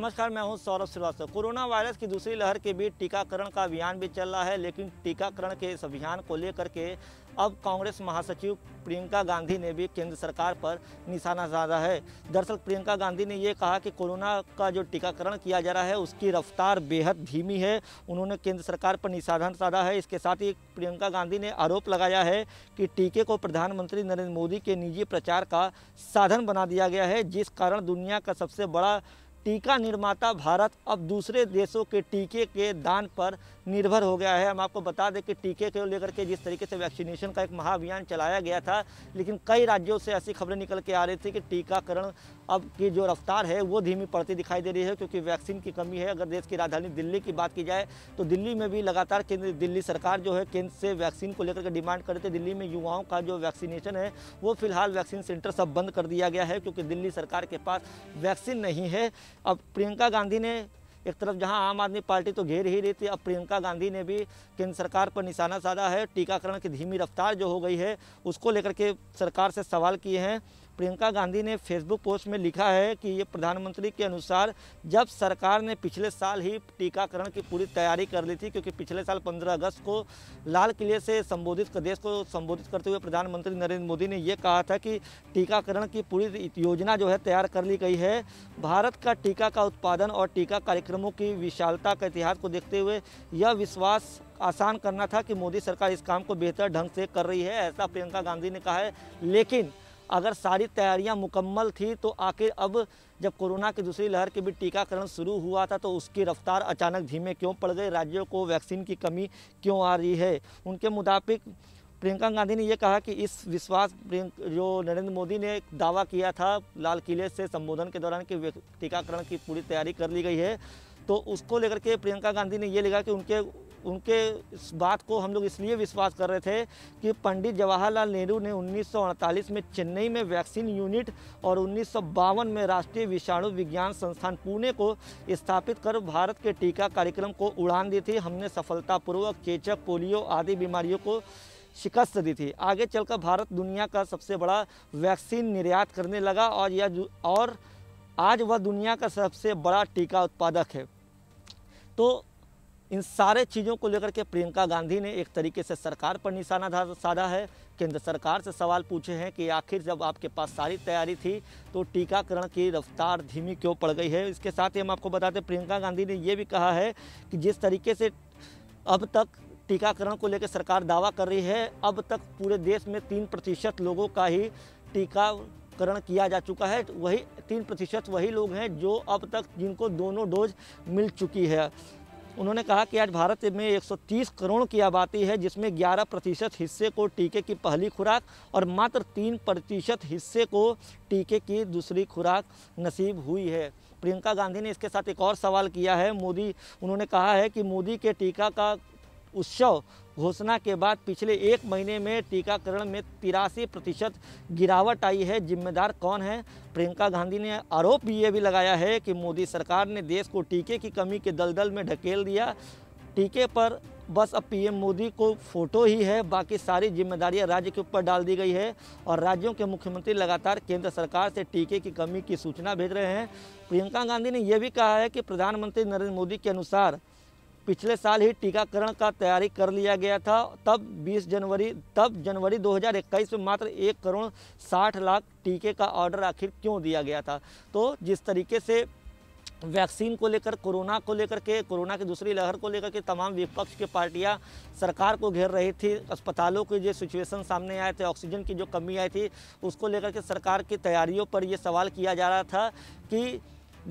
नमस्कार मैं हूं सौरभ श्रीवास्तव कोरोना वायरस की दूसरी लहर के बीच टीकाकरण का अभियान भी चल रहा है लेकिन टीकाकरण के इस अभियान को लेकर के अब कांग्रेस महासचिव प्रियंका गांधी ने भी केंद्र सरकार पर निशाना साधा है दरअसल प्रियंका गांधी ने ये कहा कि कोरोना का जो टीकाकरण किया जा रहा है उसकी रफ्तार बेहद धीमी है उन्होंने केंद्र सरकार पर निशाना साधा है इसके साथ ही प्रियंका गांधी ने आरोप लगाया है कि टीके को प्रधानमंत्री नरेंद्र मोदी के निजी प्रचार का साधन बना दिया गया है जिस कारण दुनिया का सबसे बड़ा टीका निर्माता भारत अब दूसरे देशों के टीके के दान पर निर्भर हो गया है हम आपको बता दें कि टीके को लेकर के जिस तरीके से वैक्सीनेशन का एक महाअभियान चलाया गया था लेकिन कई राज्यों से ऐसी खबरें निकल के आ रही थी कि टीकाकरण अब की जो रफ्तार है वो धीमी पड़ती दिखाई दे रही है क्योंकि वैक्सीन की कमी है अगर देश की राजधानी दिल्ली की बात की जाए तो दिल्ली में भी लगातार केंद्र दिल्ली सरकार जो है केंद्र से वैक्सीन को लेकर के डिमांड कर रही थी दिल्ली में युवाओं का जो वैक्सीनेशन है वो फिलहाल वैक्सीन सेंटर सब बंद कर दिया गया है क्योंकि दिल्ली सरकार के पास वैक्सीन नहीं है अब प्रियंका गांधी ने एक तरफ जहां आम आदमी पार्टी तो घेर ही रही थी अब प्रियंका गांधी ने भी केंद्र सरकार पर निशाना साधा है टीकाकरण की धीमी रफ्तार जो हो गई है उसको लेकर के सरकार से सवाल किए हैं प्रियंका गांधी ने फेसबुक पोस्ट में लिखा है कि ये प्रधानमंत्री के अनुसार जब सरकार ने पिछले साल ही टीकाकरण की पूरी तैयारी कर ली थी क्योंकि पिछले साल 15 अगस्त को लाल किले से संबोधित देश को संबोधित करते हुए प्रधानमंत्री नरेंद्र मोदी ने यह कहा था कि टीकाकरण की पूरी योजना जो है तैयार कर ली गई है भारत का टीका का उत्पादन और टीका कार्यक्रमों की विशालता का इतिहास को देखते हुए यह विश्वास आसान करना था कि मोदी सरकार इस काम को बेहतर ढंग से कर रही है ऐसा प्रियंका गांधी ने कहा है लेकिन अगर सारी तैयारियां मुकम्मल थी तो आखिर अब जब कोरोना की दूसरी लहर के भी टीकाकरण शुरू हुआ था तो उसकी रफ्तार अचानक धीमे क्यों पड़ गई राज्यों को वैक्सीन की कमी क्यों आ रही है उनके मुताबिक प्रियंका गांधी ने यह कहा कि इस विश्वास जो नरेंद्र मोदी ने दावा किया था लाल किले से संबोधन के दौरान कि टीकाकरण की पूरी तैयारी कर ली गई है तो उसको लेकर के प्रियंका गांधी ने ये लिखा कि उनके उनके इस बात को हम लोग इसलिए विश्वास कर रहे थे कि पंडित जवाहरलाल नेहरू ने 1948 में चेन्नई में वैक्सीन यूनिट और उन्नीस में राष्ट्रीय विषाणु विज्ञान संस्थान पुणे को स्थापित कर भारत के टीका कार्यक्रम को उड़ान दी थी हमने सफलतापूर्वक चेचक पोलियो आदि बीमारियों को शिकस्त दी थी आगे चलकर भारत दुनिया का सबसे बड़ा वैक्सीन निर्यात करने लगा और यह और आज वह दुनिया का सबसे बड़ा टीका उत्पादक है तो इन सारे चीज़ों को लेकर के प्रियंका गांधी ने एक तरीके से सरकार पर निशाना साधा है केंद्र सरकार से सवाल पूछे हैं कि आखिर जब आपके पास सारी तैयारी थी तो टीकाकरण की रफ्तार धीमी क्यों पड़ गई है इसके साथ ही हम आपको बताते प्रियंका गांधी ने ये भी कहा है कि जिस तरीके से अब तक टीकाकरण को लेकर सरकार दावा कर रही है अब तक पूरे देश में तीन प्रतिशत लोगों का ही टीकाकरण किया जा चुका है वही तीन प्रतिशत वही लोग हैं जो अब तक जिनको दोनों डोज मिल चुकी है उन्होंने कहा कि आज भारत में 130 करोड़ की आबादी है जिसमें 11 प्रतिशत हिस्से को टीके की पहली खुराक और मात्र 3 प्रतिशत हिस्से को टीके की दूसरी खुराक नसीब हुई है प्रियंका गांधी ने इसके साथ एक और सवाल किया है मोदी उन्होंने कहा है कि मोदी के टीका का उत्सव घोषणा के बाद पिछले एक महीने में टीकाकरण में तिरासी प्रतिशत गिरावट आई है जिम्मेदार कौन है प्रियंका गांधी ने आरोप ये भी लगाया है कि मोदी सरकार ने देश को टीके की कमी के दलदल में ढकेल दिया टीके पर बस अब पीएम मोदी को फोटो ही है बाकी सारी जिम्मेदारियां राज्य के ऊपर डाल दी गई है और राज्यों के मुख्यमंत्री लगातार केंद्र सरकार से टीके की कमी की सूचना भेज रहे हैं प्रियंका गांधी ने यह भी कहा है कि प्रधानमंत्री नरेंद्र मोदी के अनुसार पिछले साल ही टीकाकरण का तैयारी कर लिया गया था तब 20 जनवरी तब जनवरी 2021 में मात्र एक करोड़ साठ लाख टीके का ऑर्डर आखिर क्यों दिया गया था तो जिस तरीके से वैक्सीन को लेकर कोरोना को लेकर के कोरोना की दूसरी लहर को लेकर के तमाम विपक्ष के पार्टियां सरकार को घेर रही थी अस्पतालों की जो सिचुएशन सामने आए थे ऑक्सीजन की जो कमी आई थी उसको लेकर के सरकार की तैयारियों पर ये सवाल किया जा रहा था कि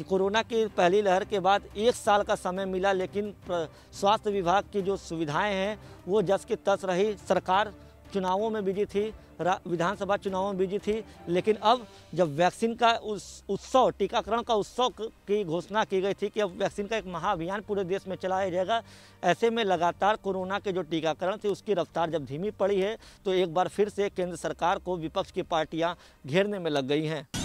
कोरोना की पहली लहर के बाद एक साल का समय मिला लेकिन स्वास्थ्य विभाग की जो सुविधाएं हैं वो जस की तस रही सरकार चुनावों में बिजी थी विधानसभा चुनावों में बिजी थी लेकिन अब जब वैक्सीन का उस उत्सव टीकाकरण का उत्सव की घोषणा की गई थी कि अब वैक्सीन का एक महाअभियान पूरे देश में चलाया जाएगा ऐसे में लगातार कोरोना के जो टीकाकरण थे उसकी रफ्तार जब धीमी पड़ी है तो एक बार फिर से केंद्र सरकार को विपक्ष की पार्टियाँ घेरने में लग गई हैं